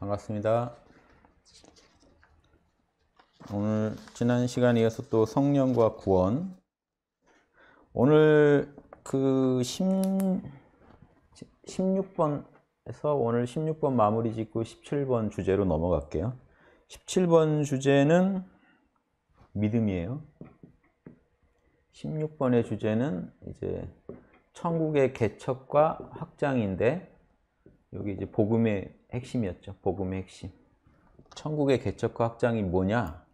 반갑습니다. 오늘 지난 시간 에 이어서 또 성령과 구원 오늘 그 10, 16번에서 오늘 16번 마무리 짓고 17번 주제로 넘어갈게요. 17번 주제는 믿음이에요. 16번의 주제는 이제 천국의 개척과 확장인데 여기 이제 복음의 핵심이었죠. 복음의 핵심. 천국의 개척과 확장이 뭐냐?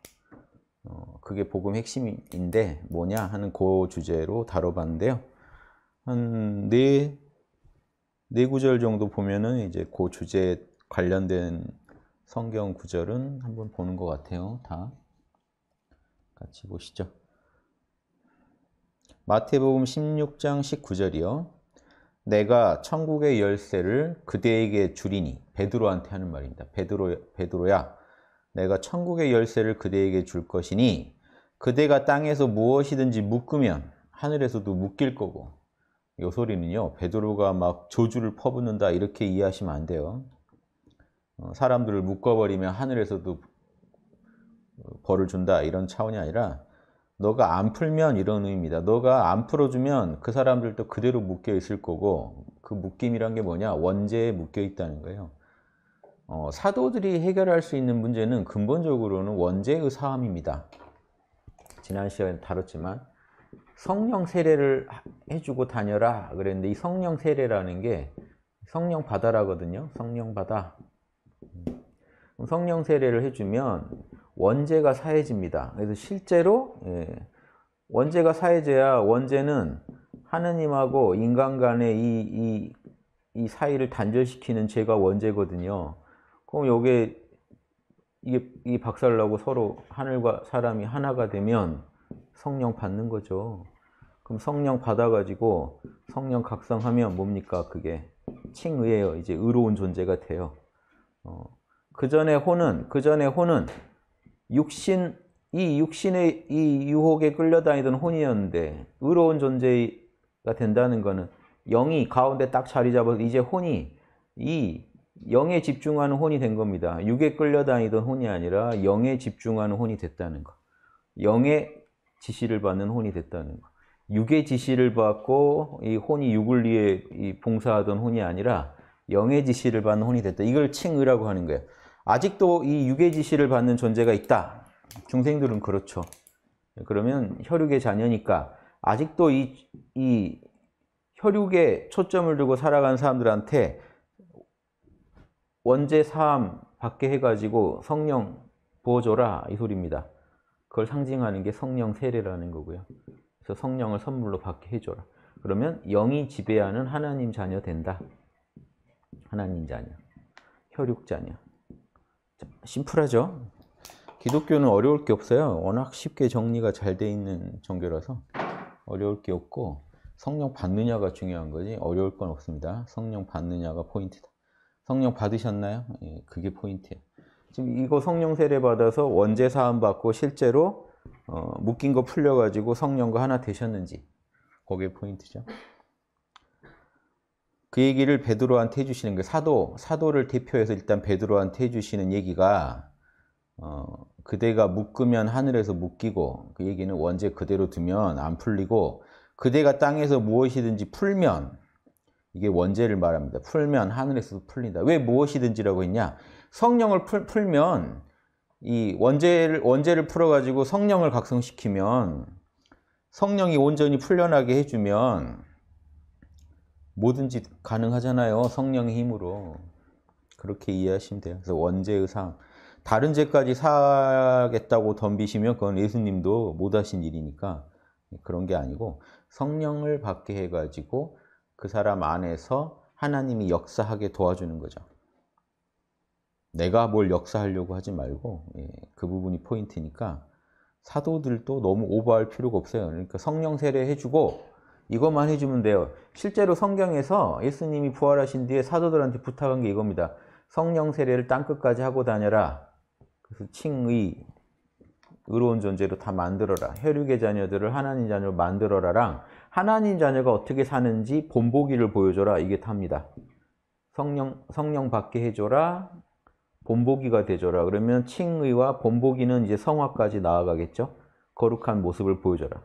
어, 그게 복음 핵심인데 뭐냐 하는 그 주제로 다뤄봤는데요. 한 네네 네 구절 정도 보면은 이제 그 주제에 관련된 성경 구절은 한번 보는 것 같아요. 다 같이 보시죠. 마태복음 16장 19절이요. 내가 천국의 열쇠를 그대에게 주리니 베드로한테 하는 말입니다. 베드로 베드로야 내가 천국의 열쇠를 그대에게 줄 것이니 그대가 땅에서 무엇이든지 묶으면 하늘에서도 묶일 거고 요 소리는요 베드로가 막 저주를 퍼붓는다 이렇게 이해하시면 안 돼요. 어, 사람들을 묶어버리면 하늘에서도 벌을 준다 이런 차원이 아니라 너가 안 풀면 이런 의미입니다. 너가 안 풀어주면 그 사람들도 그대로 묶여 있을 거고 그 묶임이란 게 뭐냐? 원죄에 묶여 있다는 거예요. 어, 사도들이 해결할 수 있는 문제는 근본적으로는 원죄의 사함입니다. 지난 시간에 다뤘지만 성령 세례를 해주고 다녀라 그랬는데 이 성령 세례라는 게 성령 바다라거든요. 성령 바다. 음. 성령 세례를 해주면 원재가 사해집니다. 그래서 실제로 예, 원재가 사해져야 원재는 하느님하고 인간 간의 이, 이, 이 사이를 단절시키는 죄가 원죄거든요. 그럼 요게, 이게, 이 박살나고 서로 하늘과 사람이 하나가 되면 성령 받는 거죠. 그럼 성령 받아가지고 성령 각성하면 뭡니까? 그게 칭의예요. 이제 의로운 존재가 돼요. 어, 그 전에 혼은, 그 전에 혼은 육신 이 육신의 이 유혹에 끌려다니던 혼이었는데 의로운 존재가 된다는 것은 영이 가운데 딱 자리 잡아서 이제 혼이 이 영에 집중하는 혼이 된 겁니다. 육에 끌려다니던 혼이 아니라 영에 집중하는 혼이 됐다는 것. 영의 지시를 받는 혼이 됐다는 것. 육의 지시를 받고 이 혼이 육을 위해 봉사하던 혼이 아니라 영의 지시를 받는 혼이 됐다. 이걸 칭의라고 하는 거예요. 아직도 이 유괴 지시를 받는 존재가 있다. 중생들은 그렇죠. 그러면 혈육의 자녀니까 아직도 이, 이 혈육에 초점을 두고 살아가는 사람들한테 원죄 사함 받게 해가지고 성령 보호줘라 이 소리입니다. 그걸 상징하는 게 성령 세례라는 거고요. 그래서 성령을 선물로 받게 해줘라. 그러면 영이 지배하는 하나님 자녀 된다. 하나님 자녀, 혈육 자녀. 심플하죠. 기독교는 어려울 게 없어요. 워낙 쉽게 정리가 잘 돼 있는 종교라서 어려울 게 없고 성령 받느냐가 중요한 거지 어려울 건 없습니다. 성령 받느냐가 포인트다. 성령 받으셨나요? 예, 그게 포인트예요. 지금 이거 성령 세례 받아서 원죄 사함 받고 실제로 어, 묶인 거 풀려가지고 성령과 하나 되셨는지 그게 포인트죠. 그 얘기를 베드로한테 해주시는 게 그 사도, 사도를 대표해서 일단 베드로한테 해주시는 얘기가 어, 그대가 묶으면 하늘에서 묶이고 그 얘기는 원제 그대로 두면 안 풀리고 그대가 땅에서 무엇이든지 풀면 이게 원제를 말합니다. 풀면 하늘에서도 풀린다. 왜 무엇이든지라고 했냐? 성령을 풀, 풀면 이 원제를 원제를 풀어 가지고 성령을 각성시키면 성령이 온전히 풀려나게 해 주면 뭐든지 가능하잖아요. 성령의 힘으로. 그렇게 이해하시면 돼요. 그래서 원죄의상. 다른 죄까지 사겠다고 덤비시면 그건 예수님도 못하신 일이니까 그런 게 아니고 성령을 받게 해가지고 그 사람 안에서 하나님이 역사하게 도와주는 거죠. 내가 뭘 역사하려고 하지 말고 예, 그 부분이 포인트니까 사도들도 너무 오버할 필요가 없어요. 그러니까 성령 세례 해주고 이것만 해주면 돼요. 실제로 성경에서 예수님이 부활하신 뒤에 사도들한테 부탁한 게 이겁니다. 성령 세례를 땅끝까지 하고 다녀라. 그래서 칭의, 의로운 존재로 다 만들어라. 혈육의 자녀들을 하나님 자녀로 만들어라랑 하나님 자녀가 어떻게 사는지 본보기를 보여줘라. 이게 탑니다. 성령, 성령 받게 해줘라. 본보기가 되줘라. 그러면 칭의와 본보기는 이제 성화까지 나아가겠죠. 거룩한 모습을 보여줘라.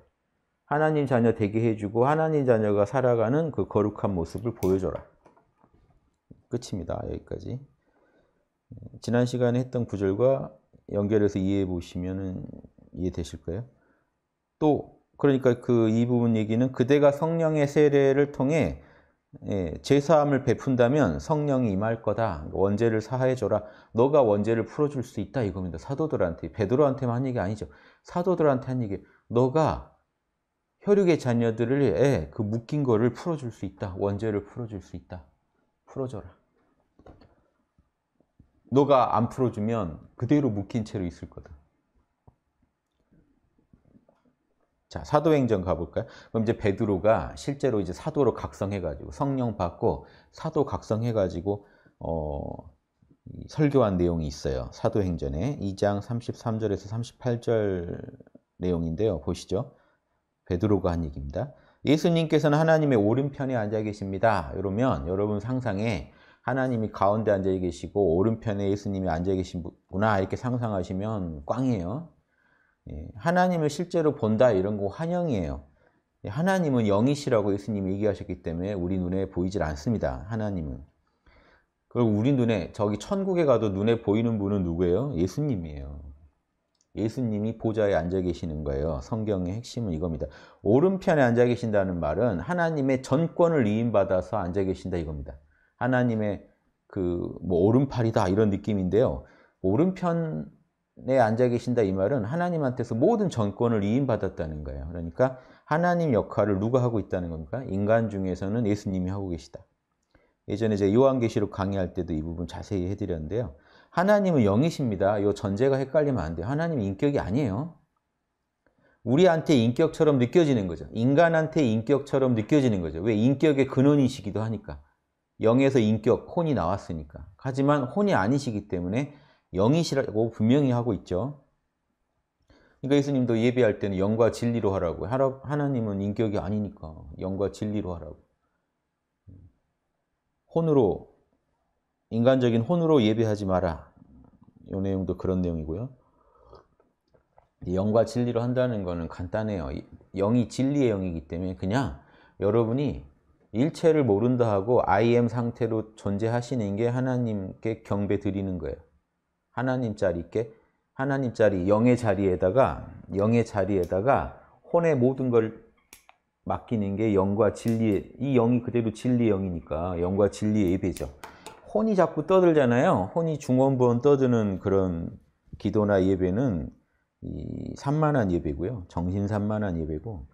하나님 자녀 되게 해주고 하나님 자녀가 살아가는 그 거룩한 모습을 보여줘라. 끝입니다. 여기까지. 지난 시간에 했던 구절과 연결해서 이해해 보시면 이해되실 거예요. 또 그러니까 그 이 부분 얘기는 그대가 성령의 세례를 통해 제사함을 예, 베푼다면 성령이 임할 거다. 원죄를 사해 줘라. 너가 원죄를 풀어줄 수 있다 이겁니다. 사도들한테 베드로한테만 한 얘기 아니죠. 사도들한테 한 얘기. 너가 혈육의 자녀들을 그 묶인 거를 풀어줄 수 있다. 원죄를 풀어줄 수 있다. 풀어줘라. 너가 안 풀어주면 그대로 묶인 채로 있을 거다. 자, 사도행전 가볼까요? 그럼 이제 베드로가 실제로 이제 사도로 각성해가지고 성령 받고 사도 각성해가지고 어, 설교한 내용이 있어요. 사도행전에 2장 33절에서 38절 내용인데요. 보시죠. 베드로가 한 얘기입니다. 예수님께서는 하나님의 오른편에 앉아 계십니다. 이러면 여러분 상상에 하나님이 가운데 앉아 계시고 오른편에 예수님이 앉아 계신구나 이렇게 상상하시면 꽝이에요. 예, 하나님을 실제로 본다 이런 거 환영이에요. 예, 하나님은 영이시라고 예수님이 얘기하셨기 때문에 우리 눈에 보이질 않습니다. 하나님은. 그리고 우리 눈에 저기 천국에 가도 눈에 보이는 분은 누구예요? 예수님이에요. 예수님이 보좌에 앉아 계시는 거예요. 성경의 핵심은 이겁니다. 오른편에 앉아 계신다는 말은 하나님의 전권을 이임받아서 앉아 계신다 이겁니다. 하나님의 그뭐 오른팔이다 이런 느낌인데요. 오른편에 앉아 계신다 이 말은 하나님한테서 모든 전권을 이임받았다는 거예요. 그러니까 하나님 역할을 누가 하고 있다는 겁니까? 인간 중에서는 예수님이 하고 계시다. 예전에 제가 요한계시록 강의할 때도 이 부분 자세히 해드렸는데요. 하나님은 영이십니다. 이 전제가 헷갈리면 안 돼요. 하나님은 인격이 아니에요. 우리한테 인격처럼 느껴지는 거죠. 인간한테 인격처럼 느껴지는 거죠. 왜? 인격의 근원이시기도 하니까. 영에서 인격, 혼이 나왔으니까. 하지만 혼이 아니시기 때문에 영이시라고 분명히 하고 있죠. 그러니까 예수님도 예배할 때는 영과 진리로 하라고. 하나님은 인격이 아니니까 영과 진리로 하라고. 혼으로 인간적인 혼으로 예배하지 마라. 이 내용도 그런 내용이고요. 영과 진리로 한다는 것은 간단해요. 영이 진리의 영이기 때문에 그냥 여러분이 일체를 모른다 하고 I am 상태로 존재하시는 게 하나님께 경배 드리는 거예요. 하나님 자리께 하나님 자리 영의 자리에다가 영의 자리에다가 혼의 모든 걸 맡기는 게 영과 진리의 이 영이 그대로 진리의 영이니까 영과 진리의 예배죠. 혼이 자꾸 떠들잖아요. 혼이 중원부원 떠드는 그런 기도나 예배는 이 산만한 예배고요. 정신 산만한 예배고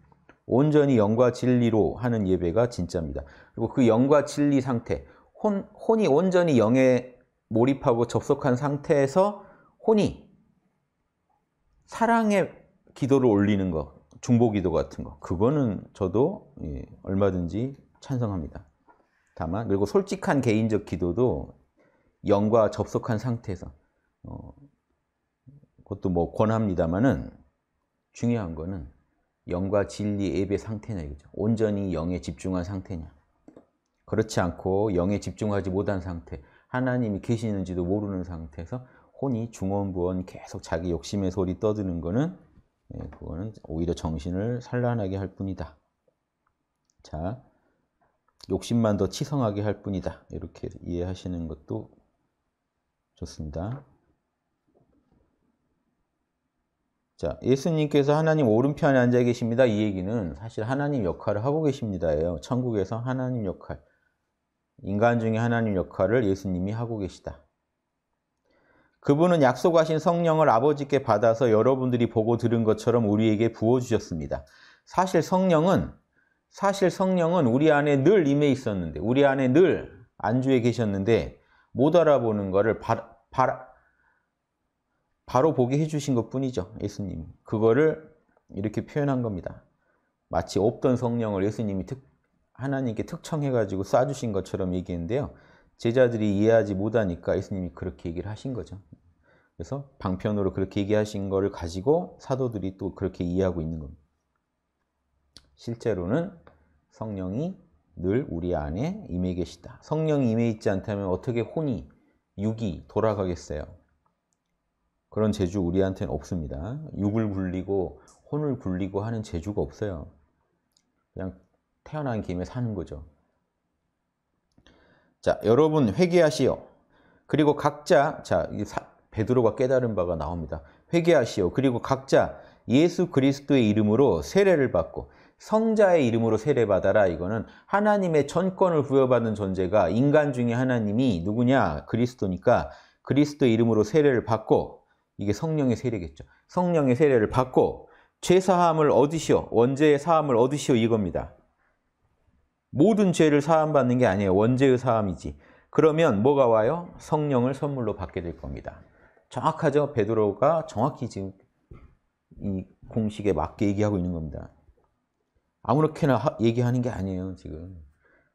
온전히 영과 진리로 하는 예배가 진짜입니다. 그리고 그 영과 진리 상태, 혼, 혼이 온전히 영에 몰입하고 접속한 상태에서 혼이 사랑의 기도를 올리는 것, 중보 기도 같은 거, 그거는 저도 얼마든지 찬성합니다. 다만 그리고 솔직한 개인적 기도도 영과 접속한 상태에서 어, 그것도 뭐 권합니다만은 중요한 거는 영과 진리 예배 상태냐 이거죠. 온전히 영에 집중한 상태냐. 그렇지 않고 영에 집중하지 못한 상태, 하나님이 계시는지도 모르는 상태에서 혼이 중원부원 계속 자기 욕심의 소리 떠드는 거는 예, 그거는 오히려 정신을 산란하게 할 뿐이다. 자, 욕심만 더 치성하게 할 뿐이다. 이렇게 이해하시는 것도 좋습니다. 자, 예수님께서 하나님 오른편에 앉아 계십니다. 이 얘기는 사실 하나님 역할을 하고 계십니다예요. 천국에서 하나님 역할. 인간 중에 하나님 역할을 예수님이 하고 계시다. 그분은 약속하신 성령을 아버지께 받아서 여러분들이 보고 들은 것처럼 우리에게 부어주셨습니다. 사실 성령은 사실 성령은 우리 안에 늘 임해 있었는데 우리 안에 늘 안주해 계셨는데 못 알아보는 것을 바, 바, 바로 보게 해주신 것 뿐이죠. 예수님. 그거를 이렇게 표현한 겁니다. 마치 없던 성령을 예수님이 특, 하나님께 특청해가지고 쏴주신 것처럼 얘기했는데요. 제자들이 이해하지 못하니까 예수님이 그렇게 얘기를 하신 거죠. 그래서 방편으로 그렇게 얘기하신 거를 가지고 사도들이 또 그렇게 이해하고 있는 겁니다. 실제로는 성령이 늘 우리 안에 임해 계시다. 성령이 임해 있지 않다면 어떻게 혼이, 육이 돌아가겠어요? 그런 재주 우리한테는 없습니다. 육을 굴리고 혼을 굴리고 하는 재주가 없어요. 그냥 태어난 김에 사는 거죠. 자, 여러분 회개하시오. 그리고 각자 자, 베드로가 깨달은 바가 나옵니다. 회개하시오. 그리고 각자 예수 그리스도의 이름으로 세례를 받고 성자의 이름으로 세례받아라 이거는 하나님의 전권을 부여받은 존재가 인간 중에 하나님이 누구냐 그리스도니까 그리스도 이름으로 세례를 받고 이게 성령의 세례겠죠. 성령의 세례를 받고 죄 사함을 얻으시오. 원죄의 사함을 얻으시오 이겁니다. 모든 죄를 사함받는 게 아니에요. 원죄의 사함이지. 그러면 뭐가 와요? 성령을 선물로 받게 될 겁니다. 정확하죠? 베드로가 정확히 지금 이 공식에 맞게 얘기하고 있는 겁니다. 아무렇게나 하, 얘기하는 게 아니에요 지금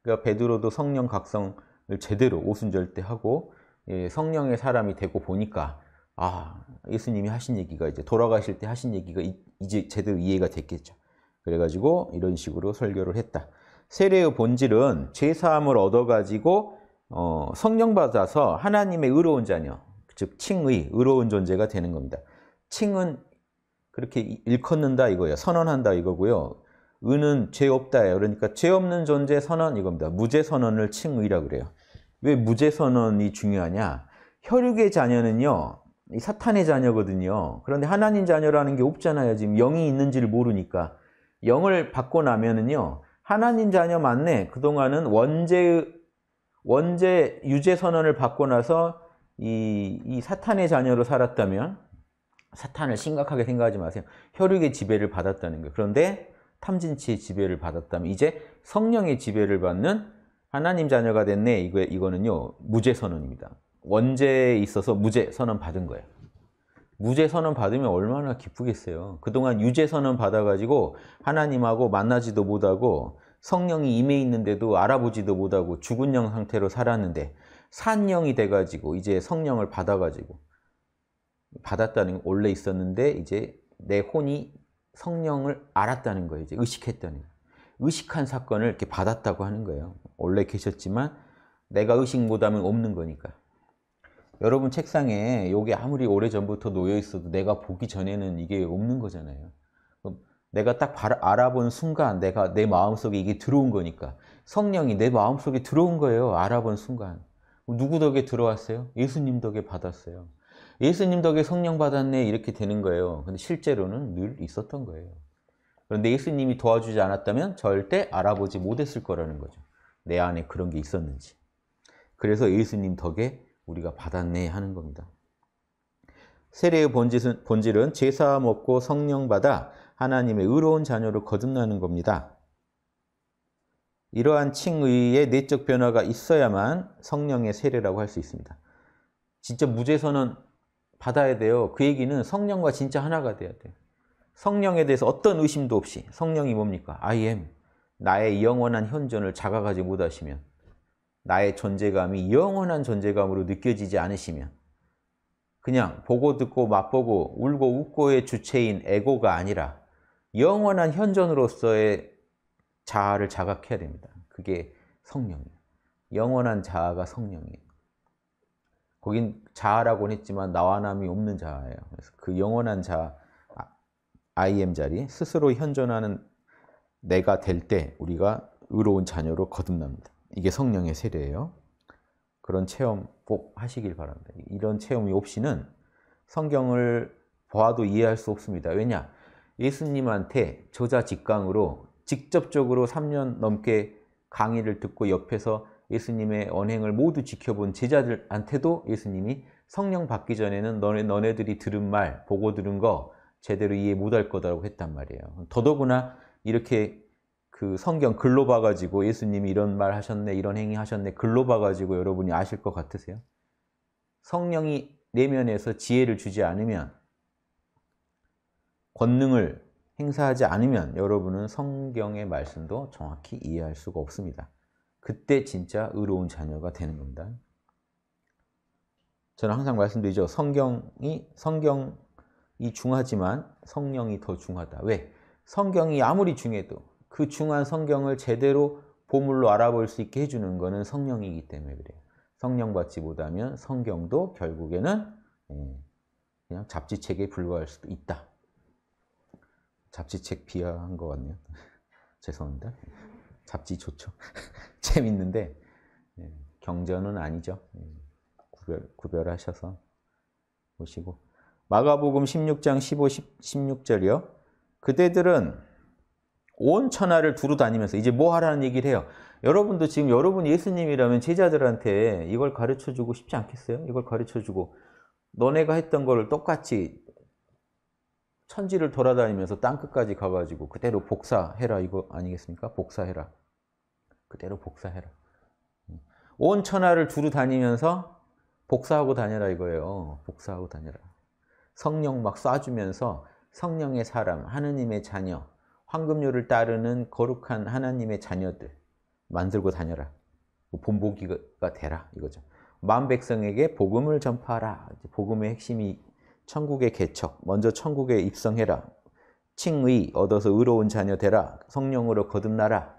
그러니까 베드로도 성령 각성을 제대로 오순절 때 하고 예, 성령의 사람이 되고 보니까 아 예수님이 하신 얘기가 이제 돌아가실 때 하신 얘기가 이, 이제 제대로 이해가 됐겠죠 그래가지고 이런 식으로 설교를 했다 세례의 본질은 죄사함을 얻어가지고 어, 성령 받아서 하나님의 의로운 자녀 즉 칭의, 의로운 존재가 되는 겁니다 칭은 그렇게 일컫는다 이거예요 선언한다 이거고요 의는 죄 없다예요. 그러니까 죄 없는 존재 선언 이겁니다. 무죄 선언을 칭의라 그래요. 왜 무죄 선언이 중요하냐? 혈육의 자녀는요. 이 사탄의 자녀거든요. 그런데 하나님 자녀라는 게 없잖아요. 지금 영이 있는지를 모르니까. 영을 받고 나면은요. 하나님 자녀 맞네. 그동안은 원죄 원죄 유죄 선언을 받고 나서 이, 이 사탄의 자녀로 살았다면 사탄을 심각하게 생각하지 마세요. 혈육의 지배를 받았다는 거예요. 그런데 탐진치의 지배를 받았다면 이제 성령의 지배를 받는 하나님 자녀가 됐네. 이거, 이거는요. 무죄 선언입니다. 원죄에 있어서 무죄 선언 받은 거예요. 무죄 선언 받으면 얼마나 기쁘겠어요. 그동안 유죄 선언 받아가지고 하나님하고 만나지도 못하고 성령이 임해 있는데도 알아보지도 못하고 죽은 영 상태로 살았는데 산 영이 돼가지고 이제 성령을 받아가지고 받았다는 게 원래 있었는데 이제 내 혼이 성령을 알았다는 거예요. 이제 의식했다는 거예요. 의식한 사건을 이렇게 받았다고 하는 거예요. 원래 계셨지만 내가 의식 못하면 없는 거니까. 여러분 책상에 이게 아무리 오래전부터 놓여 있어도 내가 보기 전에는 이게 없는 거잖아요. 내가 딱 알아본 순간 내가 내 마음속에 이게 들어온 거니까 성령이 내 마음속에 들어온 거예요. 알아본 순간. 누구 덕에 들어왔어요? 예수님 덕에 받았어요. 예수님 덕에 성령 받았네 이렇게 되는 거예요. 근데 실제로는 늘 있었던 거예요. 그런데 예수님이 도와주지 않았다면 절대 알아보지 못했을 거라는 거죠. 내 안에 그런 게 있었는지. 그래서 예수님 덕에 우리가 받았네 하는 겁니다. 세례의 본질은, 본질은 제사 먹고 성령 받아 하나님의 의로운 자녀로 거듭나는 겁니다. 이러한 칭의의 내적 변화가 있어야만 성령의 세례라고 할 수 있습니다. 진짜 무죄서는 받아야 돼요. 그 얘기는 성령과 진짜 하나가 돼야 돼요. 성령에 대해서 어떤 의심도 없이 성령이 뭡니까? I am. 나의 영원한 현존을 자각하지 못하시면 나의 존재감이 영원한 존재감으로 느껴지지 않으시면 그냥 보고 듣고 맛보고 울고 웃고의 주체인 에고가 아니라 영원한 현존으로서의 자아를 자각해야 됩니다. 그게 성령이에요. 영원한 자아가 성령이에요. 거긴 자아라고는 했지만 나와 남이 없는 자아예요. 그래서 그 영원한 자 아, I m 자리, 스스로 현존하는 내가 될 때 우리가 의로운 자녀로 거듭납니다. 이게 성령의 세례예요. 그런 체험 꼭 하시길 바랍니다. 이런 체험이 없이는 성경을 보도 이해할 수 없습니다. 왜냐? 예수님한테 저자 직강으로 직접적으로 3년 넘게 강의를 듣고 옆에서 예수님의 언행을 모두 지켜본 제자들한테도 예수님이 성령 받기 전에는 너네, 너네들이 들은 말, 보고 들은 거 제대로 이해 못할 거다라고 했단 말이에요. 더더구나 이렇게 그 성경 글로 봐가지고 예수님이 이런 말 하셨네, 이런 행위 하셨네, 글로 봐가지고 여러분이 아실 것 같으세요? 성령이 내면에서 지혜를 주지 않으면, 권능을 행사하지 않으면 여러분은 성경의 말씀도 정확히 이해할 수가 없습니다. 그때 진짜 의로운 자녀가 되는 겁니다. 저는 항상 말씀드리죠. 성경이 성경이 중하지만 성령이 더 중하다. 왜? 성경이 아무리 중해도 그 중한 성경을 제대로 보물로 알아볼 수 있게 해주는 것은 성령이기 때문에 그래요. 성령 받지 못하면 성경도 결국에는 예, 그냥 잡지책에 불과할 수도 있다. 잡지책 비하한 것 같네요. 죄송합니다. 잡지 좋죠. 재밌는데 예, 경전은 아니죠. 예, 구별, 구별하셔서 보시고 마가복음 16장 15, 16절이요. 그대들은 온 천하를 두루 다니면서 이제 뭐 하라는 얘기를 해요. 여러분도 지금 여러분 예수님이라면 제자들한테 이걸 가르쳐주고 싶지 않겠어요? 이걸 가르쳐주고 너네가 했던 거를 똑같이 천지를 돌아다니면서 땅끝까지 가가지고 그대로 복사해라 이거 아니겠습니까? 복사해라. 그대로 복사해라. 온 천하를 두루 다니면서 복사하고 다녀라 이거예요. 복사하고 다녀라. 성령 막 쏴주면서 성령의 사람, 하느님의 자녀, 황금률을 따르는 거룩한 하나님의 자녀들 만들고 다녀라. 뭐 본보기가 되라 이거죠. 만 백성에게 복음을 전파하라. 복음의 핵심이 천국의 개척, 먼저 천국에 입성해라. 칭의, 얻어서 의로운 자녀 되라. 성령으로 거듭나라.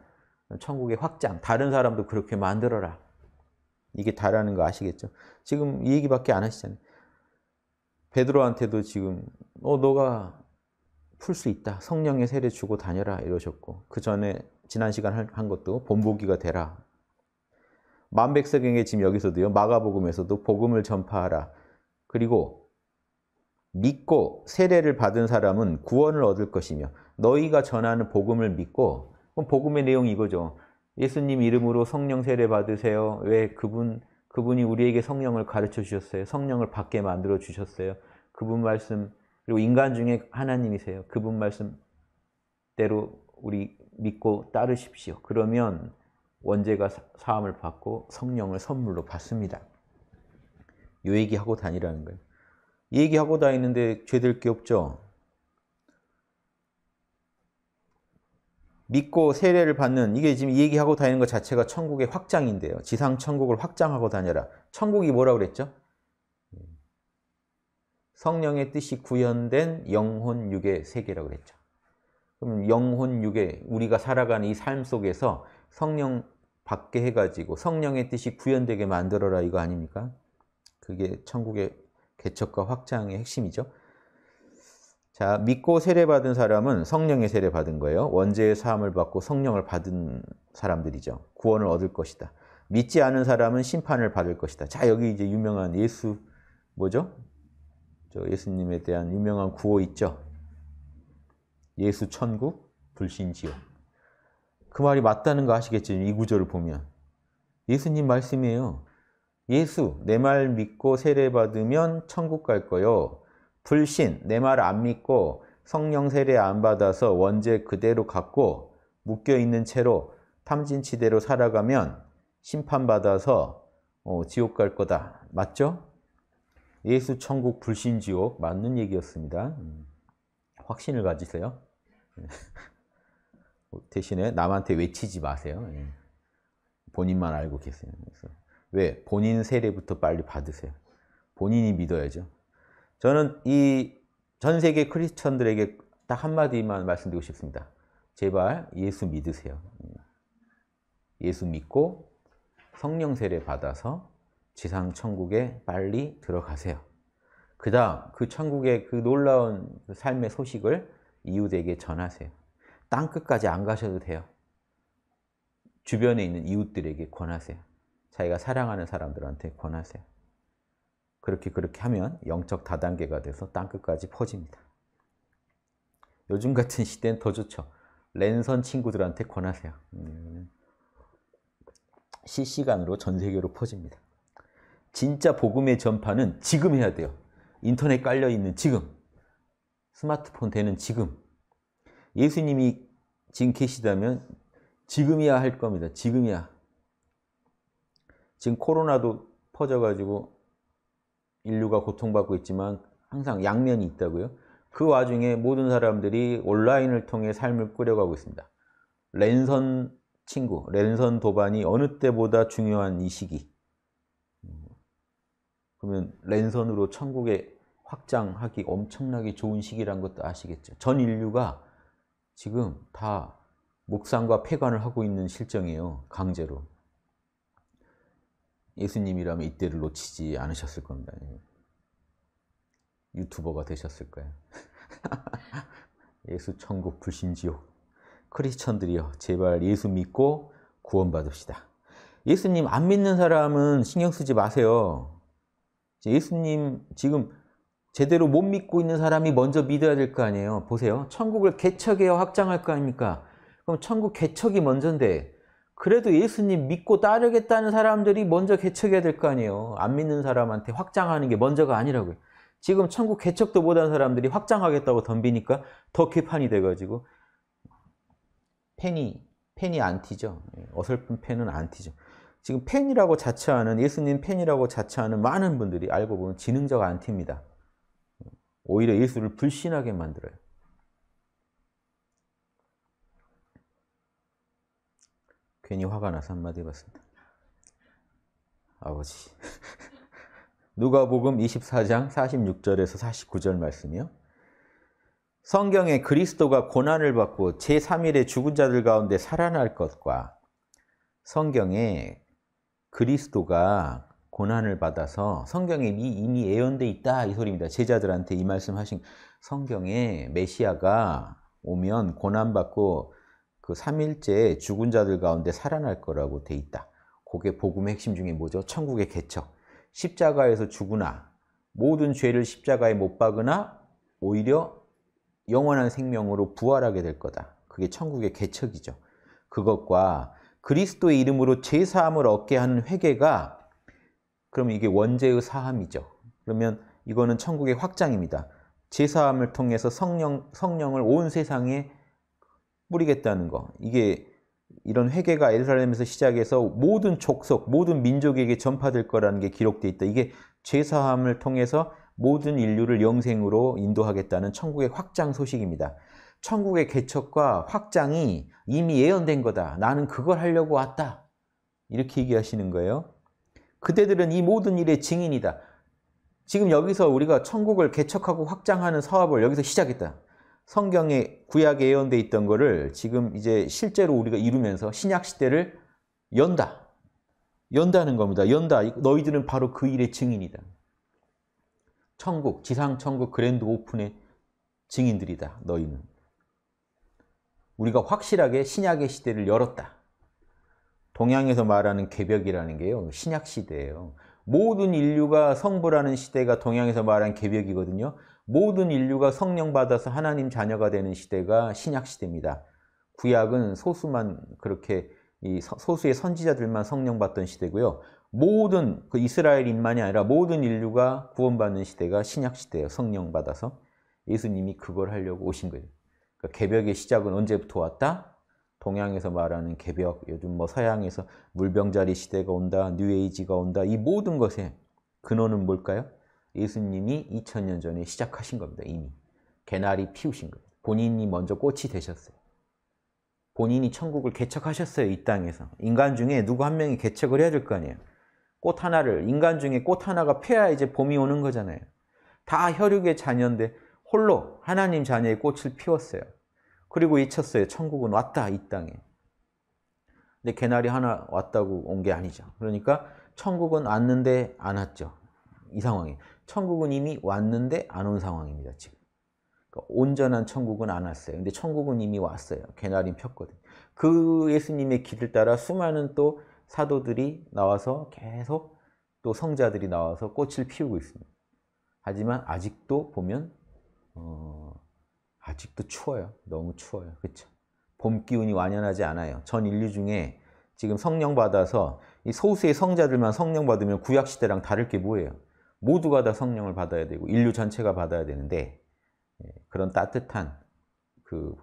천국의 확장, 다른 사람도 그렇게 만들어라. 이게 다라는 거 아시겠죠? 지금 이 얘기밖에 안 하시잖아요. 베드로한테도 지금 어 너가 풀 수 있다. 성령의 세례 주고 다녀라 이러셨고 그 전에 지난 시간 한 것도 본보기가 되라. 만백세경에 지금 여기서도요. 마가복음에서도 복음을 전파하라. 그리고 믿고 세례를 받은 사람은 구원을 얻을 것이며 너희가 전하는 복음을 믿고 그럼 복음의 내용이 이거죠. 예수님 이름으로 성령 세례 받으세요. 왜 그분 그분이 우리에게 성령을 가르쳐 주셨어요. 성령을 받게 만들어 주셨어요. 그분 말씀 그리고 인간 중에 하나님이세요. 그분 말씀대로 우리 믿고 따르십시오. 그러면 원죄가 사함을 받고 성령을 선물로 받습니다. 요 얘기하고 다니라는 거예요. 얘기하고 다니는데 죄될 게 없죠. 믿고 세례를 받는 이게 지금 얘기하고 다니는 것 자체가 천국의 확장인데요. 지상 천국을 확장하고 다녀라. 천국이 뭐라 그랬죠? 성령의 뜻이 구현된 영혼 육의 세계라고 그랬죠. 그럼 영혼 육의 우리가 살아가는 이 삶 속에서 성령 받게 해가지고 성령의 뜻이 구현되게 만들어라 이거 아닙니까? 그게 천국의 개척과 확장의 핵심이죠. 자, 믿고 세례받은 사람은 성령의 세례받은 거예요. 원죄의 사함을 받고 성령을 받은 사람들이죠. 구원을 얻을 것이다. 믿지 않은 사람은 심판을 받을 것이다. 자, 여기 이제 유명한 예수, 뭐죠? 저 예수님에 대한 유명한 구호 있죠? 예수 천국, 불신 지옥. 그 말이 맞다는 거 아시겠죠? 이 구절을 보면. 예수님 말씀이에요. 예수 내 말 믿고 세례 받으면 천국 갈 거요. 불신 내 말 안 믿고 성령 세례 안 받아서 원죄 그대로 갖고 묶여 있는 채로 탐진치대로 살아가면 심판받아서 어, 지옥 갈 거다. 맞죠? 예수 천국 불신 지옥 맞는 얘기였습니다. 음. 확신을 가지세요. 어, 대신에 남한테 외치지 마세요. 예. 본인만 알고 계세요. 그래서 왜? 본인 세례부터 빨리 받으세요. 본인이 믿어야죠. 저는 이 전 세계 크리스천들에게 딱 한마디만 말씀드리고 싶습니다. 제발 예수 믿으세요. 예수 믿고 성령 세례 받아서 지상 천국에 빨리 들어가세요. 그 다음 그 천국의 그 놀라운 삶의 소식을 이웃에게 전하세요. 땅끝까지 안 가셔도 돼요. 주변에 있는 이웃들에게 권하세요. 자기가 사랑하는 사람들한테 권하세요. 그렇게 그렇게 하면 영적 다단계가 돼서 땅끝까지 퍼집니다. 요즘 같은 시대는 더 좋죠. 랜선 친구들한테 권하세요. 음, 실시간으로 전 세계로 퍼집니다. 진짜 복음의 전파는 지금 해야 돼요. 인터넷 깔려있는 지금. 스마트폰 되는 지금. 예수님이 지금 계시다면 지금이야 할 겁니다. 지금이야. 지금 코로나도 퍼져가지고 인류가 고통받고 있지만 항상 양면이 있다고요. 그 와중에 모든 사람들이 온라인을 통해 삶을 꾸려가고 있습니다. 랜선 친구, 랜선 도반이 어느 때보다 중요한 이 시기. 그러면 랜선으로 천국에 확장하기 엄청나게 좋은 시기란 것도 아시겠죠. 전 인류가 지금 다 목상과 폐관을 하고 있는 실정이에요. 강제로. 예수님이라면 이때를 놓치지 않으셨을 겁니다. 유튜버가 되셨을 거예요. 예수 천국 불신지옥. 크리스천들이요. 제발 예수 믿고 구원받읍시다. 예수님 안 믿는 사람은 신경 쓰지 마세요. 예수님 지금 제대로 못 믿고 있는 사람이 먼저 믿어야 될 거 아니에요. 보세요. 천국을 개척해야 확장할 거 아닙니까? 그럼 천국 개척이 먼저인데 그래도 예수님 믿고 따르겠다는 사람들이 먼저 개척해야 될 거 아니에요. 안 믿는 사람한테 확장하는 게 먼저가 아니라고요. 지금 천국 개척도 못한 사람들이 확장하겠다고 덤비니까 더 개판이 돼가지고 팬이 팬이 안 튀죠. 예, 어설픈 팬은 안 튀죠. 지금 팬이라고 자처하는 예수님 팬이라고 자처하는 많은 분들이 알고 보면 지능자안 튑니다. 오히려 예수를 불신하게 만들어요. 괜히 화가 나서 한마디 해봤습니다. 아버지. 누가복음 24장 46절에서 49절 말씀이요. 성경에 그리스도가 고난을 받고 제3일에 죽은 자들 가운데 살아날 것과 성경에 그리스도가 고난을 받아서 성경에 이미 예언돼 있다 이 소리입니다. 제자들한테 이 말씀하신 성경에 메시아가 오면 고난받고 그 3일째 죽은 자들 가운데 살아날 거라고 돼 있다. 그게 복음의 핵심 중에 뭐죠? 천국의 개척. 십자가에서 죽으나 모든 죄를 십자가에 못 박으나 오히려 영원한 생명으로 부활하게 될 거다. 그게 천국의 개척이죠. 그것과 그리스도의 이름으로 제사함을 얻게 하는 회개가 그럼 이게 원죄의 사함이죠. 그러면 이거는 천국의 확장입니다. 제사함을 통해서 성령, 성령을 온 세상에 뿌리겠다는 거. 이게 이런 회개가 예루살렘에서 시작해서 모든 족속, 모든 민족에게 전파될 거라는 게 기록돼 있다. 이게 죄사함을 통해서 모든 인류를 영생으로 인도하겠다는 천국의 확장 소식입니다. 천국의 개척과 확장이 이미 예언된 거다. 나는 그걸 하려고 왔다. 이렇게 얘기하시는 거예요. 그대들은 이 모든 일의 증인이다. 지금 여기서 우리가 천국을 개척하고 확장하는 사업을 여기서 시작했다. 성경에 구약에 예언되어 있던 거를 지금 이제 실제로 우리가 이루면서 신약 시대를 연다. 연다는 겁니다. 연다. 너희들은 바로 그 일의 증인이다. 천국, 지상 천국 그랜드 오픈의 증인들이다. 너희는. 우리가 확실하게 신약의 시대를 열었다. 동양에서 말하는 개벽이라는 게요. 신약 시대예요. 모든 인류가 성불하는 시대가 동양에서 말한 개벽이거든요. 모든 인류가 성령 받아서 하나님 자녀가 되는 시대가 신약 시대입니다. 구약은 소수만 그렇게 이 소수의 선지자들만 성령 받던 시대고요. 모든 그 이스라엘인만이 아니라 모든 인류가 구원받는 시대가 신약 시대예요. 성령 받아서 예수님이 그걸 하려고 오신 거예요. 그러니까 개벽의 시작은 언제부터 왔다? 동양에서 말하는 개벽, 요즘 뭐 서양에서 물병자리 시대가 온다, 뉴에이지가 온다. 이 모든 것의 근원은 뭘까요? 예수님이 2000년 전에 시작하신 겁니다. 이미. 개나리 피우신 겁예요 본인이 먼저 꽃이 되셨어요. 본인이 천국을 개척하셨어요. 이 땅에서. 인간 중에 누구 한 명이 개척을 해야 될 거 아니에요. 꽃 하나를, 인간 중에 꽃 하나가 펴야 이제 봄이 오는 거잖아요. 다 혈육의 자녀인데 홀로 하나님 자녀의 꽃을 피웠어요. 그리고 잊혔어요. 천국은 왔다, 이 땅에. 근데 개나리 하나 왔다고 온 게 아니죠. 그러니까 천국은 왔는데 안 왔죠. 이 상황에. 천국은 이미 왔는데 안 온 상황입니다. 지금. 그러니까 온전한 천국은 안 왔어요. 근데 천국은 이미 왔어요. 개나린 폈거든. 그 예수님의 길을 따라 수많은 또 사도들이 나와서 계속 또 성자들이 나와서 꽃을 피우고 있습니다. 하지만 아직도 보면 어, 아직도 추워요. 너무 추워요. 그렇죠? 봄 기운이 완연하지 않아요. 전 인류 중에 지금 성령 받아서 이 소수의 성자들만 성령 받으면 구약 시대랑 다를 게 뭐예요? 모두가 다 성령을 받아야 되고 인류 전체가 받아야 되는데 예, 그런 따뜻한 그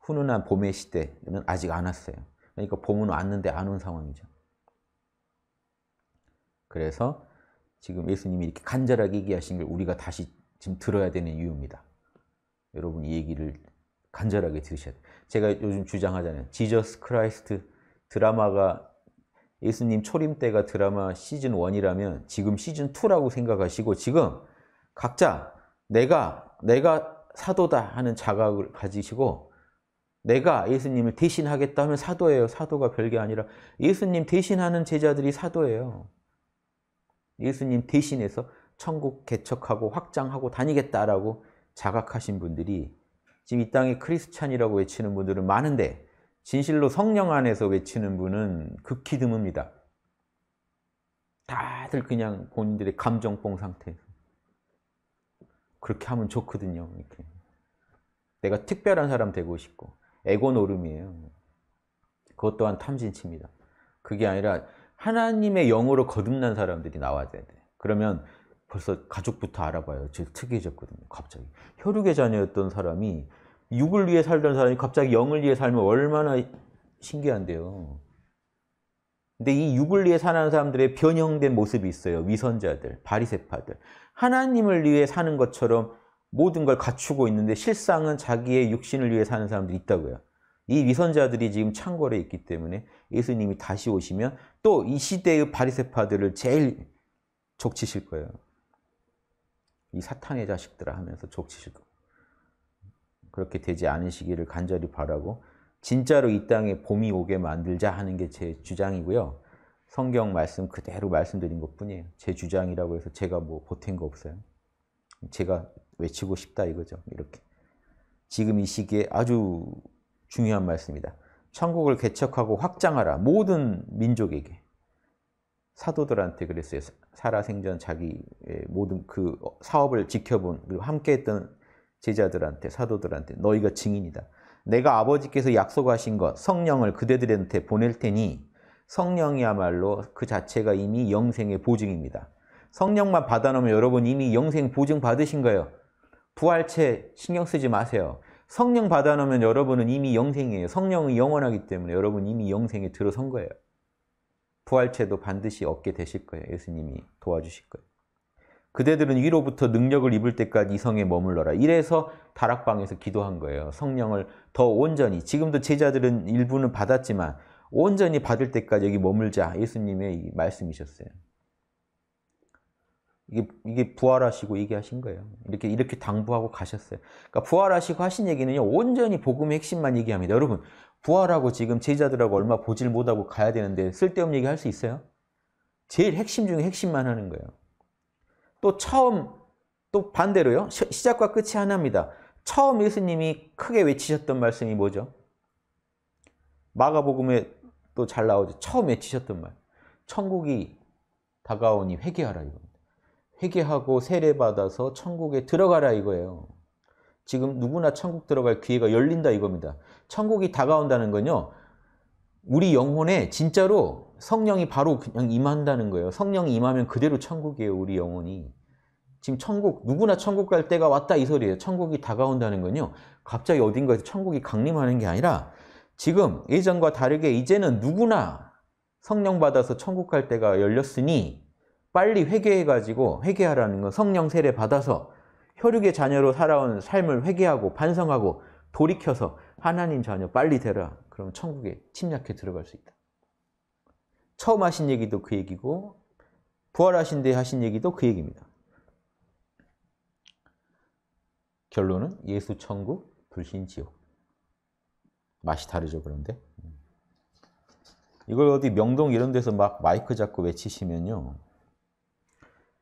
훈훈한 봄의 시대는 아직 안 왔어요. 그러니까 봄은 왔는데 안 온 상황이죠. 그래서 지금 예수님이 이렇게 간절하게 얘기하신 걸 우리가 다시 지금 들어야 되는 이유입니다. 여러분 이 얘기를 간절하게 들으셔야 돼요. 제가 요즘 주장하잖아요. 지저스 크라이스트 드라마가 예수님 초림 때가 드라마 시즌 1이라면 지금 시즌 2라고 생각하시고 지금 각자 내가 내가 사도다 하는 자각을 가지시고 내가 예수님을 대신하겠다 하면 사도예요. 사도가 별게 아니라 예수님 대신하는 제자들이 사도예요. 예수님 대신해서 천국 개척하고 확장하고 다니겠다라고 자각하신 분들이 지금 이 땅에 크리스찬이라고 외치는 분들은 많은데 진실로 성령 안에서 외치는 분은 극히 드뭅니다. 다들 그냥 본인들의 감정뽕 상태에서 그렇게 하면 좋거든요. 이렇게 내가 특별한 사람 되고 싶고 에고 노름이에요. 그것 또한 탐진치입니다. 그게 아니라 하나님의 영으로 거듭난 사람들이 나와야 돼. 그러면 벌써 가족부터 알아봐요. 즉 특이해졌거든요. 갑자기 혈육의 자녀였던 사람이 육을 위해 살던 사람이 갑자기 영을 위해 살면 얼마나 신기한데요. 근데 이 육을 위해 사는 사람들의 변형된 모습이 있어요. 위선자들, 바리세파들. 하나님을 위해 사는 것처럼 모든 걸 갖추고 있는데 실상은 자기의 육신을 위해 사는 사람들이 있다고요. 이 위선자들이 지금 창궐에 있기 때문에 예수님이 다시 오시면 또 이 시대의 바리세파들을 제일 족치실 거예요. 이사탕의 자식들아 하면서 족치실 거예요. 그렇게 되지 않으시기를 간절히 바라고 진짜로 이 땅에 봄이 오게 만들자 하는 게 제 주장이고요. 성경 말씀 그대로 말씀드린 것뿐이에요. 제 주장이라고 해서 제가 뭐 보탠 거 없어요. 제가 외치고 싶다 이거죠. 이렇게. 지금 이 시기에 아주 중요한 말씀입니다 천국을 개척하고 확장하라. 모든 민족에게. 사도들한테 그랬어요. 살아생전 자기 모든 그 사업을 지켜본 그리고 함께했던 제자들한테 사도들한테 너희가 증인이다. 내가 아버지께서 약속하신 것 성령을 그대들한테 보낼 테니 성령이야말로 그 자체가 이미 영생의 보증입니다. 성령만 받아놓으면 여러분 이미 영생 보증 받으신 거예요. 부활체 신경 쓰지 마세요. 성령 받아놓으면 여러분은 이미 영생이에요. 성령은 영원하기 때문에 여러분 이미 영생에 들어선 거예요. 부활체도 반드시 얻게 되실 거예요. 예수님이 도와주실 거예요. 그대들은 위로부터 능력을 입을 때까지 이성에 머물러라. 이래서 다락방에서 기도한 거예요. 성령을 더 온전히 지금도 제자들은 일부는 받았지만 온전히 받을 때까지 여기 머물자. 예수님의 말씀이셨어요. 이게, 이게 부활하시고 얘기하신 거예요. 이렇게, 이렇게 당부하고 가셨어요. 그러니까 부활하시고 하신 얘기는요, 온전히 복음의 핵심만 얘기합니다. 여러분, 부활하고 지금 제자들하고 얼마 보질 못하고 가야 되는데 쓸데없는 얘기 할 수 있어요? 제일 핵심 중에 핵심만 하는 거예요. 또 처음 또 반대로요. 시작과 끝이 하나입니다. 처음 예수님이 크게 외치셨던 말씀이 뭐죠? 마가복음에 또 잘 나오죠. 처음 외치셨던 말. 천국이 다가오니 회개하라 이겁니다. 회개하고 세례받아서 천국에 들어가라 이거예요. 지금 누구나 천국 들어갈 기회가 열린다 이겁니다. 천국이 다가온다는 건요. 우리 영혼에 진짜로 성령이 바로 그냥 임한다는 거예요. 성령이 임하면 그대로 천국이에요, 우리 영혼이. 지금 천국, 누구나 천국 갈 때가 왔다 이 소리예요. 천국이 다가온다는 건요. 갑자기 어딘가에서 천국이 강림하는 게 아니라 지금 예전과 다르게 이제는 누구나 성령 받아서 천국 갈 때가 열렸으니 빨리 회개해가지고 회개하라는 건 성령 세례 받아서 혈육의 자녀로 살아온 삶을 회개하고 반성하고 돌이켜서 하나님 자녀 빨리 되라. 그럼 천국에 침략해 들어갈 수 있다. 처음 하신 얘기도 그 얘기고 부활하신 데 하신 얘기도 그 얘기입니다. 결론은 예수 천국, 불신 지옥. 맛이 다르죠, 그런데. 이걸 어디 명동 이런 데서 막 마이크 잡고 외치시면요.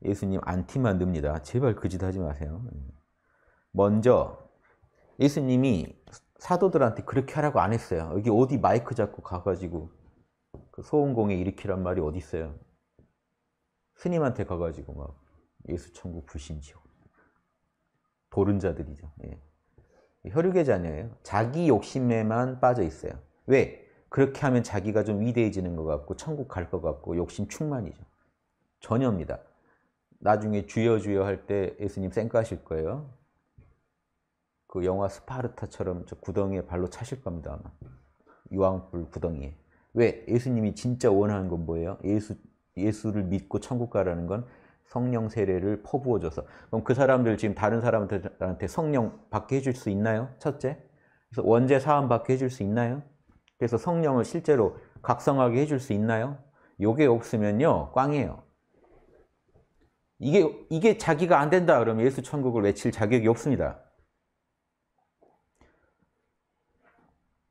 예수님 안티만 듭니다. 제발 그짓 하지 마세요. 먼저 예수님이 사도들한테 그렇게 하라고 안 했어요. 여기 어디 마이크 잡고 가가지고 그 소원공에 일으키란 말이 어디 있어요? 스님한테 가가지고 막 예수 천국 불신지옥 도른 자들이죠. 예. 혈육의 자녀예요. 자기 욕심에만 빠져 있어요. 왜? 그렇게 하면 자기가 좀 위대해지는 것 같고 천국 갈 것 같고 욕심 충만이죠. 전혀입니다. 나중에 주여 주여 할 때 예수님 쌩까하실 거예요. 그 영화 스파르타처럼 저 구덩이에 발로 차실 겁니다. 아마. 유황불 구덩이에. 왜? 예수님이 진짜 원하는 건 뭐예요? 예수, 예수를 믿고 천국 가라는 건 성령 세례를 퍼부어줘서 그럼 그 사람들 지금 다른 사람들한테 성령 받게 해줄 수 있나요? 첫째 그래서 원죄 사함 받게 해줄 수 있나요? 그래서 성령을 실제로 각성하게 해줄 수 있나요? 요게 없으면요 꽝이에요 이게, 이게 자기가 안 된다 그러면 예수 천국을 외칠 자격이 없습니다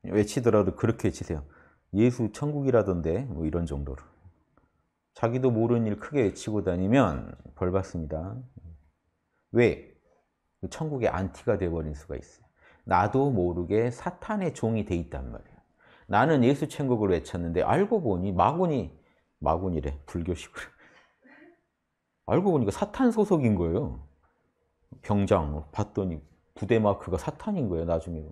외치더라도 그렇게 외치세요 예수 천국이라던데 뭐 이런 정도로 자기도 모르는 일 크게 외치고 다니면 벌 받습니다. 왜? 그 천국의 안티가 돼버린 수가 있어요. 나도 모르게 사탄의 종이 돼 있단 말이에요. 나는 예수 천국을 외쳤는데 알고 보니 마군이 마군이래 불교식으로 알고 보니까 사탄 소속인 거예요. 병장 뭐, 봤더니 부대 마크가 사탄인 거예요. 나중에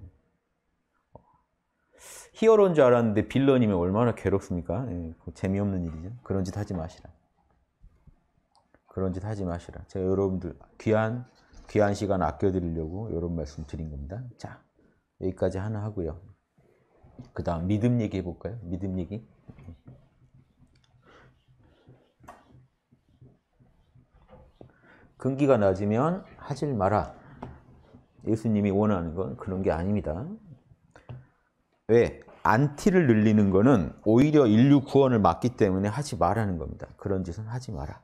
히어로인 줄 알았는데 빌런이면 얼마나 괴롭습니까? 예, 그 재미없는 일이죠. 그런 짓 하지 마시라. 그런 짓 하지 마시라. 제가 여러분들 귀한 귀한 시간 아껴드리려고 이런 말씀 드린 겁니다. 자, 여기까지 하나 하고요. 그 다음 믿음 얘기 해볼까요? 믿음 얘기. 근기가 낮으면 하질 마라. 예수님이 원하는 건 그런 게 아닙니다. 왜? 안티를 늘리는 거는 오히려 인류 구원을 막기 때문에 하지 말라는 겁니다. 그런 짓은 하지 마라.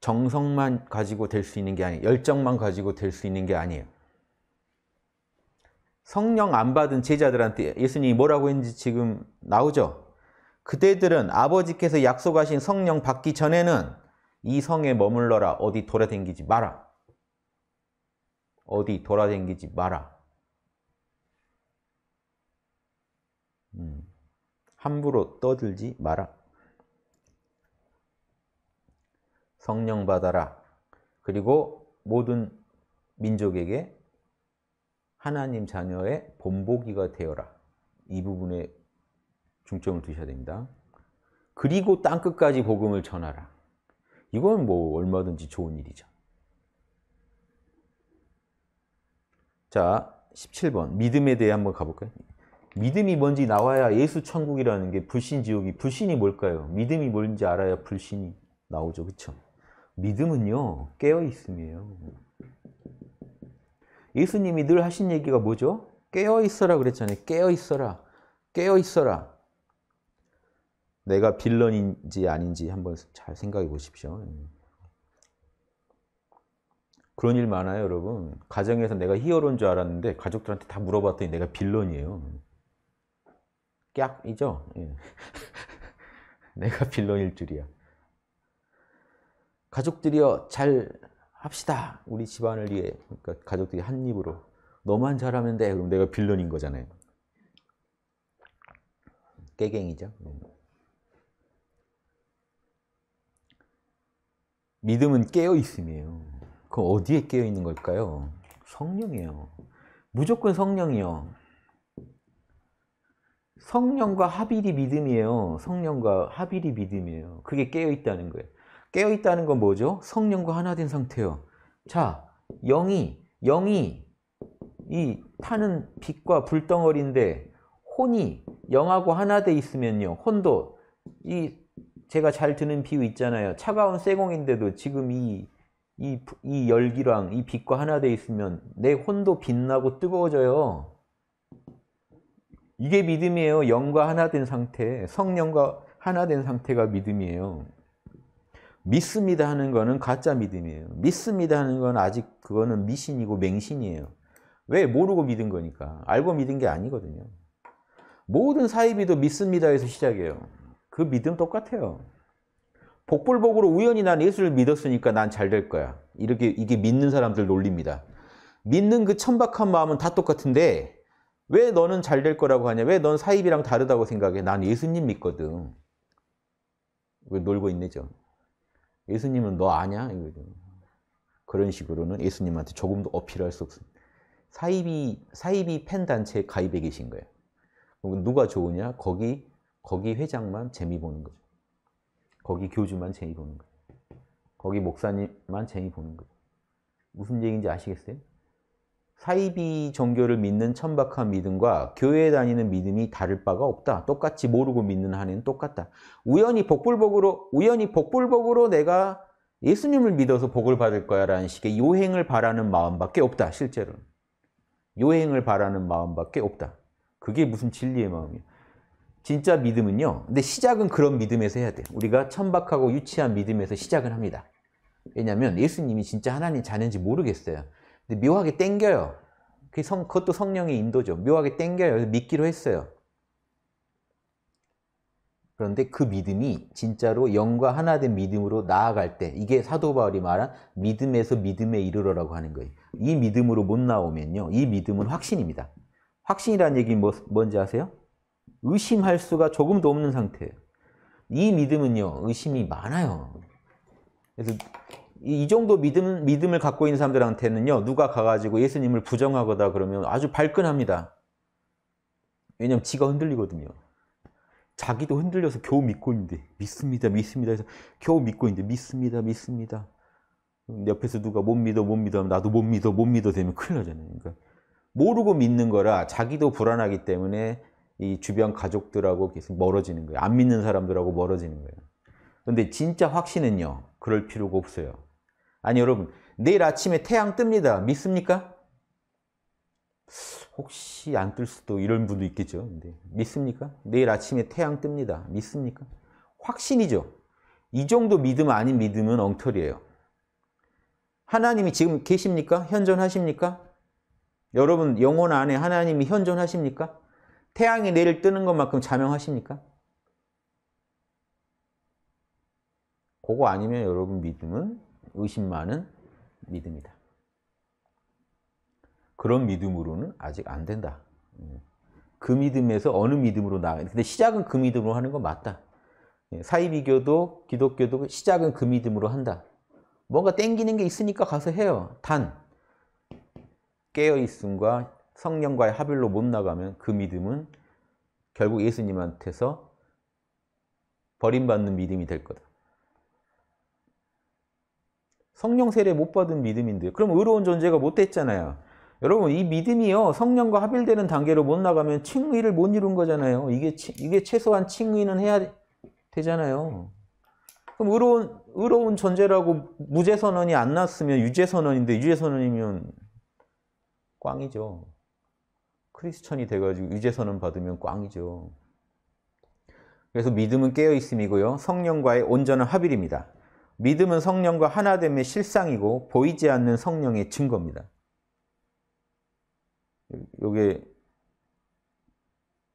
정성만 가지고 될 수 있는 게 아니에요. 열정만 가지고 될 수 있는 게 아니에요. 성령 안 받은 제자들한테 예수님이 뭐라고 했는지 지금 나오죠? 그대들은 아버지께서 약속하신 성령 받기 전에는 이 성에 머물러라. 어디 돌아댕기지 마라. 어디 돌아댕기지 마라. 함부로 떠들지 마라. 성령 받아라. 그리고 모든 민족에게 하나님 자녀의 본보기가 되어라. 이 부분에 중점을 두셔야 됩니다. 그리고 땅끝까지 복음을 전하라. 이건 뭐 얼마든지 좋은 일이죠. 자, 17번 믿음에 대해 한번 가볼까요? 믿음이 뭔지 나와야 예수 천국이라는 게 불신 지옥이 불신이 뭘까요? 믿음이 뭔지 알아야 불신이 나오죠. 그렇죠? 믿음은요. 깨어 있음이에요. 예수님이 늘 하신 얘기가 뭐죠? 깨어 있어라 그랬잖아요. 깨어 있어라. 깨어 있어라. 내가 빌런인지 아닌지 한번 잘 생각해 보십시오. 그런 일 많아요, 여러분. 가정에서 내가 히어로인 줄 알았는데 가족들한테 다 물어봤더니 내가 빌런이에요. 깍이죠? 예. 내가 빌런일 줄이야. 가족들이여 잘 합시다. 우리 집안을 위해. 그러니까 가족들이 한 입으로. 너만 잘하면 돼. 그럼 내가 빌런인 거잖아요. 깨갱이죠. 음. 믿음은 깨어있음이에요. 그럼 어디에 깨어있는 걸까요? 성령이에요. 무조건 성령이요. 성령과 합일이 믿음이에요. 성령과 합일이 믿음이에요. 그게 깨어있다는 거예요. 깨어있다는 건 뭐죠? 성령과 하나 된 상태요. 자, 영이, 영이 이 타는 빛과 불덩어리인데 혼이 영하고 하나 돼 있으면요. 혼도 이 제가 잘 드는 비유 있잖아요. 차가운 쇠공인데도 지금 이, 이, 이 열기랑 이 빛과 하나 돼 있으면 내 혼도 빛나고 뜨거워져요. 이게 믿음이에요. 영과 하나 된 상태, 성령과 하나 된 상태가 믿음이에요. 믿습니다 하는 거는 가짜 믿음이에요. 믿습니다 하는 건 아직 그거는 미신이고 맹신이에요. 왜? 모르고 믿은 거니까. 알고 믿은 게 아니거든요. 모든 사이비도 믿습니다에서 시작해요. 그 믿음 똑같아요. 복불복으로 우연히 난 예수를 믿었으니까 난 잘 될 거야. 이렇게 이게 믿는 사람들 놀립니다. 믿는 그 천박한 마음은 다 똑같은데 왜 너는 잘 될 거라고 하냐? 왜 넌 사입이랑 다르다고 생각해? 난 예수님 믿거든. 왜 놀고 있네죠? 예수님은 너 아냐? 이거죠. 그런 식으로는 예수님한테 조금도 어필할 수 없습니다. 이비사이팬단체 가입해 계신 거예요. 누가 좋으냐? 거기, 거기 회장만 재미 보는 거죠. 거기 교주만 재미 보는 거죠. 거기 목사님만 재미 보는 거죠. 무슨 얘기인지 아시겠어요? 사이비 종교를 믿는 천박한 믿음과 교회에 다니는 믿음이 다를 바가 없다. 똑같이 모르고 믿는 한에는 똑같다. 우연히 복불복으로 우연히 복불복으로 내가 예수님을 믿어서 복을 받을 거야 라는 식의 요행을 바라는 마음밖에 없다. 실제로 요행을 바라는 마음밖에 없다. 그게 무슨 진리의 마음이야. 진짜 믿음은요. 근데 시작은 그런 믿음에서 해야 돼. 우리가 천박하고 유치한 믿음에서 시작을 합니다. 왜냐하면 예수님이 진짜 하나님 자녀인지 모르겠어요. 근데 묘하게 땡겨요. 그 성, 그것도 성령의 인도죠. 묘하게 땡겨요. 믿기로 했어요. 그런데 그 믿음이 진짜로 영과 하나 된 믿음으로 나아갈 때 이게 사도 바울이 말한 믿음에서 믿음에 이르러라고 하는 거예요. 이 믿음으로 못 나오면요. 이 믿음은 확신입니다. 확신이라는 얘기 뭐, 뭔지 아세요? 의심할 수가 조금도 없는 상태예요. 이 믿음은요. 의심이 많아요. 그래서 이 정도 믿음, 믿음을 갖고 있는 사람들한테는요, 누가 가가지고 예수님을 부정하거나 그러면 아주 발끈합니다. 왜냐면 지가 흔들리거든요. 자기도 흔들려서 겨우 믿고 있는데, 믿습니다, 믿습니다 해서 겨우 믿고 있는데, 믿습니다, 믿습니다. 옆에서 누가 못 믿어, 못 믿어 하면 나도 못 믿어, 못 믿어 되면 큰일 나잖아요. 그러니까 모르고 믿는 거라 자기도 불안하기 때문에 이 주변 가족들하고 계속 멀어지는 거예요. 안 믿는 사람들하고 멀어지는 거예요. 근데 진짜 확신은요, 그럴 필요가 없어요. 아니 여러분 내일 아침에 태양 뜹니다. 믿습니까? 혹시 안 뜰 수도 이런 분도 있겠죠. 근데 믿습니까? 내일 아침에 태양 뜹니다. 믿습니까? 확신이죠. 이 정도 믿음 아닌 믿음은 엉터리예요. 하나님이 지금 계십니까? 현존하십니까? 여러분 영혼 안에 하나님이 현존하십니까? 태양이 내일 뜨는 것만큼 자명하십니까? 그거 아니면 여러분 믿음은 의심 만은 믿음이다. 그런 믿음으로는 아직 안 된다. 음. 그 믿음에서 어느 믿음으로 나가 근데 시작은 그 믿음으로 하는 건 맞다. 예, 사이비교도 기독교도 시작은 그 믿음으로 한다. 뭔가 땡기는 게 있으니까 가서 해요. 단 깨어있음과 성령과의 합일로 못 나가면 그 믿음은 결국 예수님한테서 버림받는 믿음이 될 거다. 성령 세례 못 받은 믿음인데 요 그럼 의로운 존재가 못 됐잖아요. 여러분 이 믿음이요 성령과 합일되는 단계로 못 나가면 칭의를 못 이룬 거잖아요. 이게 이게 최소한 칭의는 해야 되잖아요. 그럼 의로운 의로운 존재라고 무죄 선언이 안 났으면 유죄 선언인데 유죄 선언이면 꽝이죠. 크리스천이 돼가지고 유죄 선언 받으면 꽝이죠. 그래서 믿음은 깨어 있음이고요. 성령과의 온전한 합일입니다. 믿음은 성령과 하나됨의 실상이고 보이지 않는 성령의 증거입니다. 요게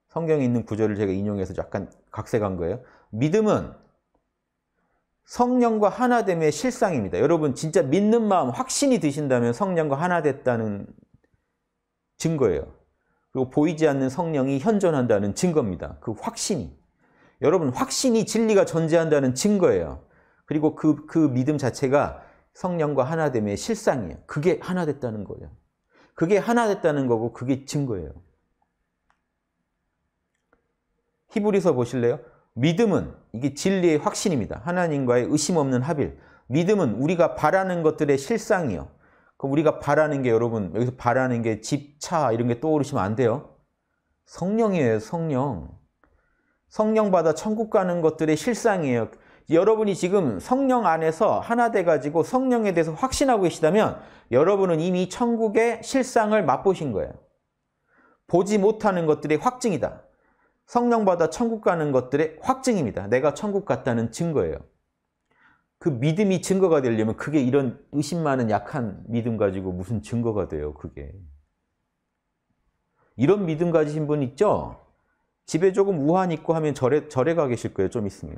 성경에 있는 구절을 제가 인용해서 약간 각색한 거예요. 믿음은 성령과 하나됨의 실상입니다. 여러분 진짜 믿는 마음 확신이 드신다면 성령과 하나 됐다는 증거예요. 그리고 보이지 않는 성령이 현존한다는 증거입니다. 그 확신이. 여러분 확신이 진리가 존재한다는 증거예요. 그리고 그, 그 믿음 자체가 성령과 하나됨의 실상이에요. 그게 하나 됐다는 거예요. 그게 하나 됐다는 거고 그게 증거예요. 히브리서 보실래요? 믿음은 이게 진리의 확신입니다. 하나님과의 의심 없는 합일. 믿음은 우리가 바라는 것들의 실상이요. 그 우리가 바라는 게 여러분 여기서 바라는 게 집, 차 이런 게 떠오르시면 안 돼요. 성령이에요. 성령. 성령 받아 천국 가는 것들의 실상이에요. 여러분이 지금 성령 안에서 하나 돼가지고 성령에 대해서 확신하고 계시다면 여러분은 이미 천국의 실상을 맛보신 거예요. 보지 못하는 것들의 확증이다. 성령 받아 천국 가는 것들의 확증입니다. 내가 천국 갔다는 증거예요. 그 믿음이 증거가 되려면 그게 이런 의심 많은 약한 믿음 가지고 무슨 증거가 돼요, 그게. 이런 믿음 가지신 분 있죠? 집에 조금 우한 있고 하면 절에, 절에 가 계실 거예요, 좀 있으면.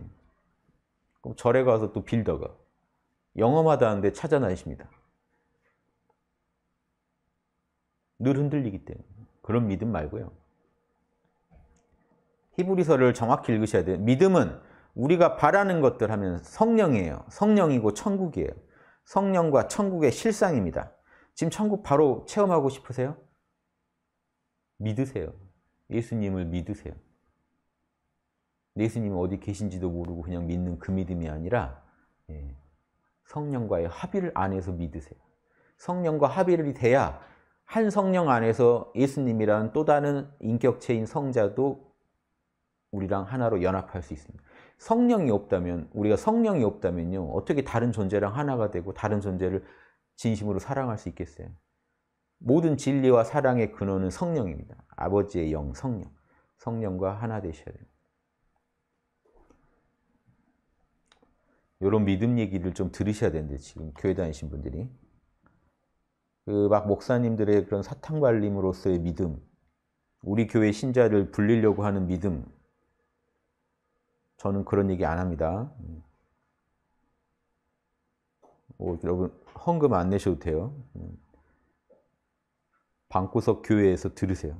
그럼 절에 가서 또빌더가 영험하다는데 찾아다니십니다. 늘 흔들리기 때문에 그런 믿음 말고요. 히브리서를 정확히 읽으셔야 돼요. 믿음은 우리가 바라는 것들 하면 성령이에요. 성령이고 천국이에요. 성령과 천국의 실상입니다. 지금 천국 바로 체험하고 싶으세요? 믿으세요. 예수님을 믿으세요. 예수님 어디 계신지도 모르고 그냥 믿는 그 믿음이 아니라 예, 성령과의 합의를 안에서 믿으세요. 성령과 합의를 돼야 한 성령 안에서 예수님이라또 다른 인격체인 성자도 우리랑 하나로 연합할 수 있습니다. 성령이 없다면 우리가 성령이 없다면요 어떻게 다른 존재랑 하나가 되고 다른 존재를 진심으로 사랑할 수 있겠어요? 모든 진리와 사랑의 근원은 성령입니다. 아버지의 영, 성령. 성령과 하나 되셔야 됩니다. 이런 믿음 얘기를 좀 들으셔야 되는데 지금 교회 다니신 분들이 그 막 목사님들의 그런 사탕 발림으로서의 믿음, 우리 교회 신자를 불리려고 하는 믿음, 저는 그런 얘기 안 합니다. 뭐, 여러분 헌금 안 내셔도 돼요. 방구석 교회에서 들으세요.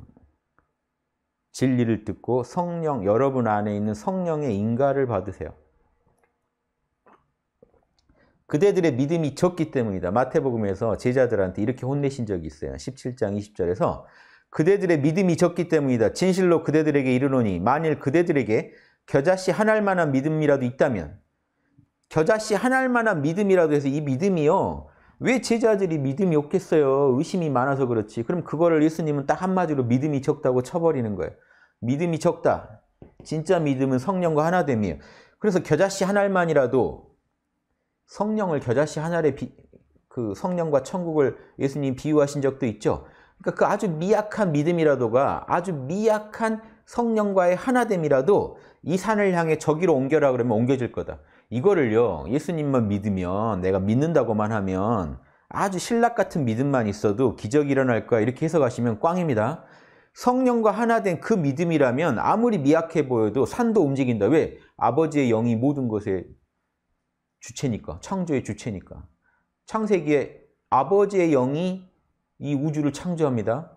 진리를 듣고 성령 여러분 안에 있는 성령의 인가를 받으세요. 그대들의 믿음이 적기 때문이다. 마태복음에서 제자들한테 이렇게 혼내신 적이 있어요. 17장 20절에서 그대들의 믿음이 적기 때문이다. 진실로 그대들에게 이르노니 만일 그대들에게 겨자씨 한알 만한 믿음이라도 있다면 겨자씨 한알 만한 믿음이라도 해서 이 믿음이요. 왜 제자들이 믿음이 없겠어요? 의심이 많아서 그렇지. 그럼 그거를 예수님은 딱 한마디로 믿음이 적다고 쳐버리는 거예요. 믿음이 적다. 진짜 믿음은 성령과 하나 됨이에요. 그래서 겨자씨 한알만이라도 성령을 겨자씨 하나에 비, 그 성령과 천국을 예수님 비유하신 적도 있죠. 그러니까 그 아주 미약한 믿음이라도가 아주 미약한 성령과의 하나됨이라도 이 산을 향해 저기로 옮겨라 그러면 옮겨질 거다. 이거를요. 예수님만 믿으면 내가 믿는다고만 하면 아주 신락 같은 믿음만 있어도 기적이 일어날 거야 이렇게 해석하시면 꽝입니다. 성령과 하나 된그 믿음이라면 아무리 미약해 보여도 산도 움직인다. 왜? 아버지의 영이 모든 것에 주체니까, 창조의 주체니까. 창세기에 아버지의 영이 이 우주를 창조합니다.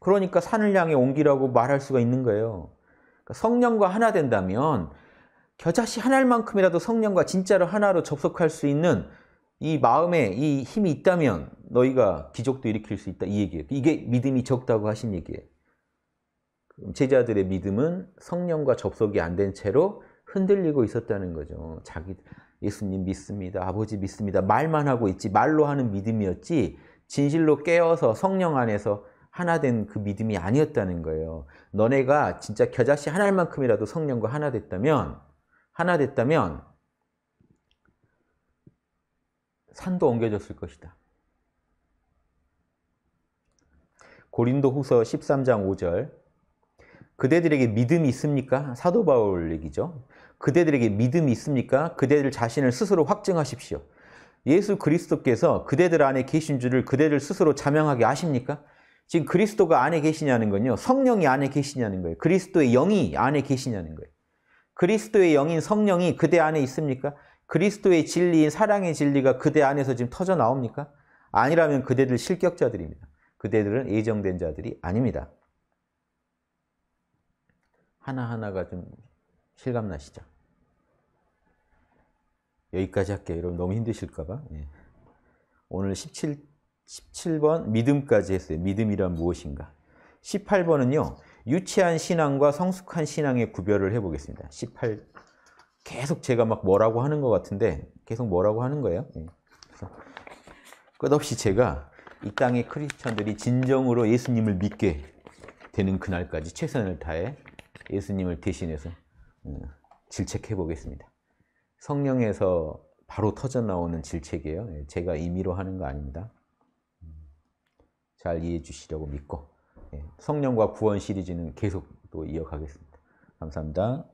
그러니까 산을 향해 옮기라고 말할 수가 있는 거예요. 그러니까 성령과 하나 된다면 겨자씨 하나만큼이라도 성령과 진짜로 하나로 접속할 수 있는 이 마음에 이 힘이 있다면 너희가 기적도 일으킬 수 있다 이 얘기예요. 이게 믿음이 적다고 하신 얘기예요. 제자들의 믿음은 성령과 접속이 안 된 채로 흔들리고 있었다는 거죠. 자기 예수님 믿습니다. 아버지 믿습니다. 말만 하고 있지. 말로 하는 믿음이었지. 진실로 깨어서 성령 안에서 하나 된 그 믿음이 아니었다는 거예요. 너네가 진짜 겨자씨 하나만큼이라도 성령과 하나 됐다면, 하나 됐다면, 산도 옮겨졌을 것이다. 고린도 후서 13장 5절. 그대들에게 믿음이 있습니까? 사도 바울 얘기죠. 그대들에게 믿음이 있습니까? 그대들 자신을 스스로 확증하십시오. 예수 그리스도께서 그대들 안에 계신 줄을 그대들 스스로 자명하게 아십니까? 지금 그리스도가 안에 계시냐는 건요. 성령이 안에 계시냐는 거예요. 그리스도의 영이 안에 계시냐는 거예요. 그리스도의 영인 성령이 그대 안에 있습니까? 그리스도의 진리인 사랑의 진리가 그대 안에서 지금 터져 나옵니까? 아니라면 그대들 실격자들입니다. 그대들은 예정된 자들이 아닙니다. 하나하나가 좀 실감나시죠? 여기까지 할게요. 여러분 너무 힘드실까봐. 예. 오늘 17, 17번 믿음까지 했어요. 믿음이란 무엇인가? 18번은요. 유치한 신앙과 성숙한 신앙의 구별을 해보겠습니다. 18 계속 제가 막 뭐라고 하는 것 같은데 계속 뭐라고 하는 거예요. 예. 끝없이 제가 이 땅의 크리스천들이 진정으로 예수님을 믿게 되는 그날까지 최선을 다해 예수님을 대신해서 어, 질책해 보겠습니다. 성령에서 바로 터져 나오는 질책이에요. 예, 제가 임의로 하는 거 아닙니다. 잘 이해해 주시려고 믿고 예, 성령과 구원 시리즈는 계속 또 이어가겠습니다. 감사합니다.